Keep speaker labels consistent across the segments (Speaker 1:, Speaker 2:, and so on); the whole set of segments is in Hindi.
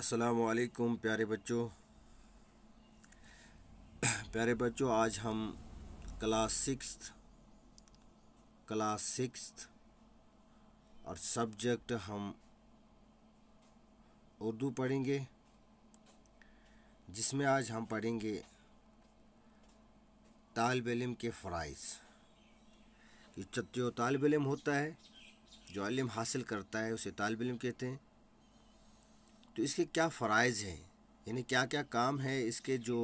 Speaker 1: असलकुम प्यारे बच्चों प्यारे बच्चों आज हम क्लास सिक्स क्लास सिक्स और सब्जेक्ट हम उर्दू पढ़ेंगे जिसमें आज हम पढ़ेंगे तालब इम के फ़राइज़ जो तालब इम होता है जो इलम हासिल करता है उसे तालब इम कहते हैं तो इसके क्या फ़रज़ हैं यानी क्या क्या काम है इसके जो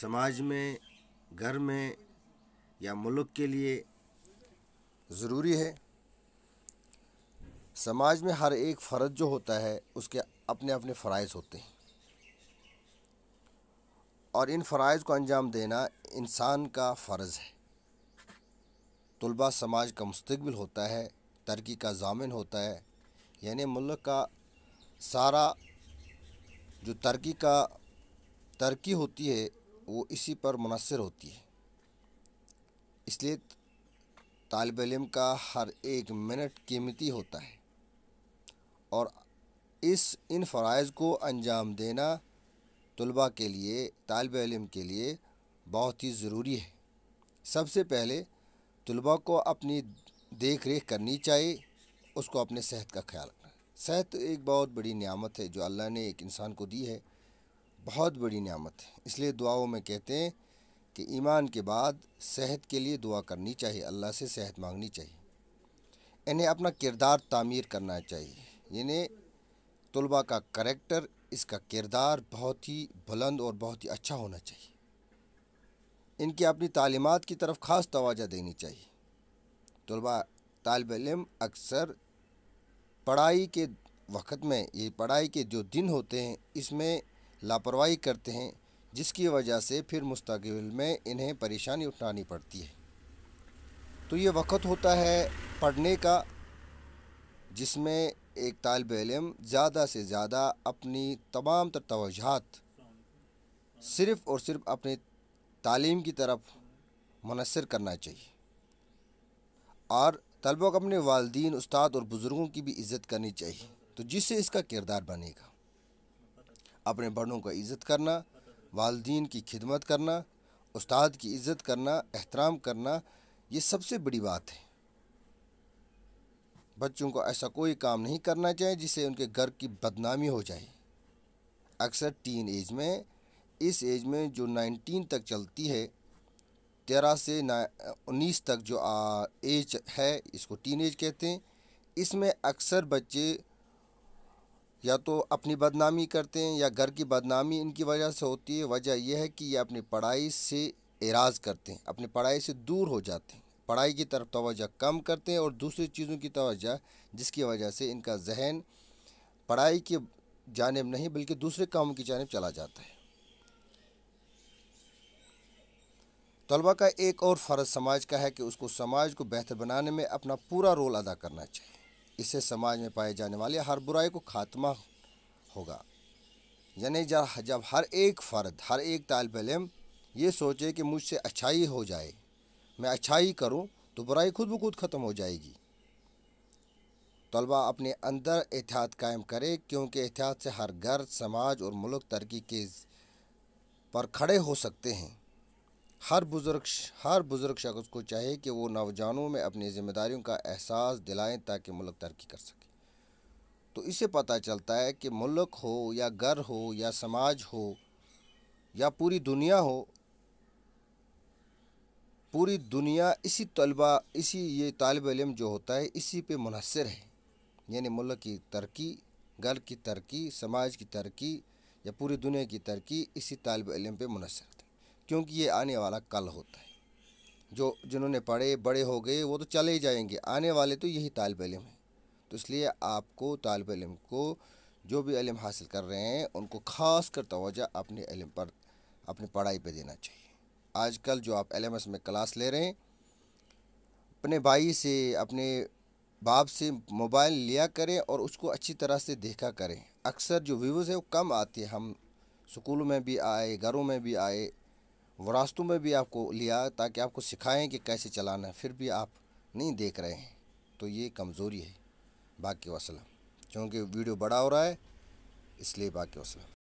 Speaker 1: समाज में घर में या मुल्क के लिए ज़रूरी है समाज में हर एक फ़र्ज जो होता है उसके अपने अपने फ़रज़ होते हैं और इन फ़रज़ को अंजाम देना इंसान का फ़र्ज़ है तलबा समाज का मुस्तबिल होता है तरक्की का जामिन होता है यानी मुल्क का सारा जो तरक्की का तरक्की होती है वो इसी पर मुनसर होती है इसलिए तालब इम का हर एक मिनट कीमती होता है और इस इन फ़रज़ को अंजाम देना तलबा के लिए तालब इम के लिए बहुत ही ज़रूरी है सबसे पहले तलबा को अपनी देख रेख करनी चाहिए उसको अपने सेहत का ख्याल सेहत तो एक बहुत बड़ी नियामत है जो अल्लाह ने एक इंसान को दी है बहुत बड़ी नियामत है इसलिए दुआओं में कहते हैं कि ईमान के बाद सेहत के लिए दुआ करनी चाहिए अल्लाह से सेहत मांगनी चाहिए इन्हें अपना किरदार तामीर करना चाहिए इन्हें तलबा का करेक्टर इसका किरदार बहुत ही बुलंद और बहुत ही अच्छा होना चाहिए इनकी अपनी तालीमत की तरफ ख़ास तोजा देनी चाहिए तलबा तालब इम अक्सर पढ़ाई के वक़्त में ये पढ़ाई के जो दिन होते हैं इसमें लापरवाही करते हैं जिसकी वजह से फिर मुस्तबिल में इन्हें परेशानी उठानी पड़ती है तो ये वक़्त होता है पढ़ने का जिसमें एक तालब इम ज़्यादा से ज़्यादा अपनी तमाम तर तोजात सिर्फ़ और सिर्फ अपने तालीम की तरफ मुनसर करना चाहिए और तलबा को अपने वालदीन उस्ताद और बुज़ुर्गों की भी इज़्ज़त करनी चाहिए तो जिससे इसका किरदार बनेगा अपने बड़ों का इज़्ज़त करना वालदीन की खिदमत करना उस्ताद की इज़्ज़त करना एहतराम करना ये सबसे बड़ी बात है बच्चों को ऐसा कोई काम नहीं करना चाहिए जिससे उनके घर की बदनामी हो जाए अक्सर टीन एज में इस एज में जो नाइनटीन तक चलती है तेरह से उन्नीस तक जो एज है इसको टीन एज कहते हैं इसमें अक्सर बच्चे या तो अपनी बदनामी करते हैं या घर की बदनामी इनकी वजह से होती है वजह यह है कि ये अपनी पढ़ाई से एराज करते हैं अपनी पढ़ाई से दूर हो जाते हैं पढ़ाई की तरफ तोज़ कम करते हैं और दूसरी चीज़ों की तोज़ जिसकी वजह से इनका जहन पढ़ाई की जानब नहीं बल्कि दूसरे कामों की जानब चला जाता है तलबा का एक और फ़र्ज़ समाज का है कि उसको समाज को बेहतर बनाने में अपना पूरा रोल अदा करना चाहिए इससे समाज में पाए जाने वाले हर बुराई को खात्मा होगा यानी जब हर एक फ़र्द हर एक तालब इम ये सोचे कि मुझसे अच्छाई हो जाए मैं अच्छाई करूं तो बुराई खुद ब खुद ख़त्म हो जाएगी तलबा अपने अंदर एहतियात कायम करे क्योंकि एहतियात से हर घर समाज और मुल्क तरक्की के पर खड़े हो सकते हैं हर बुज़ुर्ग हर बुज़ुर्ग शख्स को चाहिए कि वो नौजवानों में अपनी ज़िम्मेदारियों का एहसास दिलाएं ताकि मुल्क तरक्की कर सके तो इसे पता चलता है कि मुल्क हो या घर हो या समाज हो या पूरी दुनिया हो पूरी दुनिया इसी तलबा इसी ये तालब इलम जो होता है इसी पे मुनसर है यानी मुल्क की तरक्की घर की तरक्की समाज की तरक्की या पूरी दुनिया की तरक्की इसी तालब इलम पर मुनसर क्योंकि ये आने वाला कल होता है जो जिन्होंने पढ़े बड़े हो गए वो तो चले ही जाएंगे आने वाले तो यही तालब इलम हैं तो इसलिए आपको तालब इलम को जो भी इलम हासिल कर रहे हैं उनको ख़ास कर तोजह अपने इलम पर अपनी पढ़ाई पर देना चाहिए आजकल जो आप एल में क्लास ले रहे हैं अपने भाई से अपने बाप से मोबाइल लिया करें और उसको अच्छी तरह से देखा करें अक्सर जो व्यूज़ है वो कम आते हैं हम स्कूलों में भी आए घरों में भी आए वरास्तों में भी आपको लिया ताकि आपको सिखाएं कि कैसे चलाना है फिर भी आप नहीं देख रहे हैं तो ये कमज़ोरी है बाकी वसलम क्योंकि वीडियो बड़ा हो रहा है इसलिए बाकी वसलम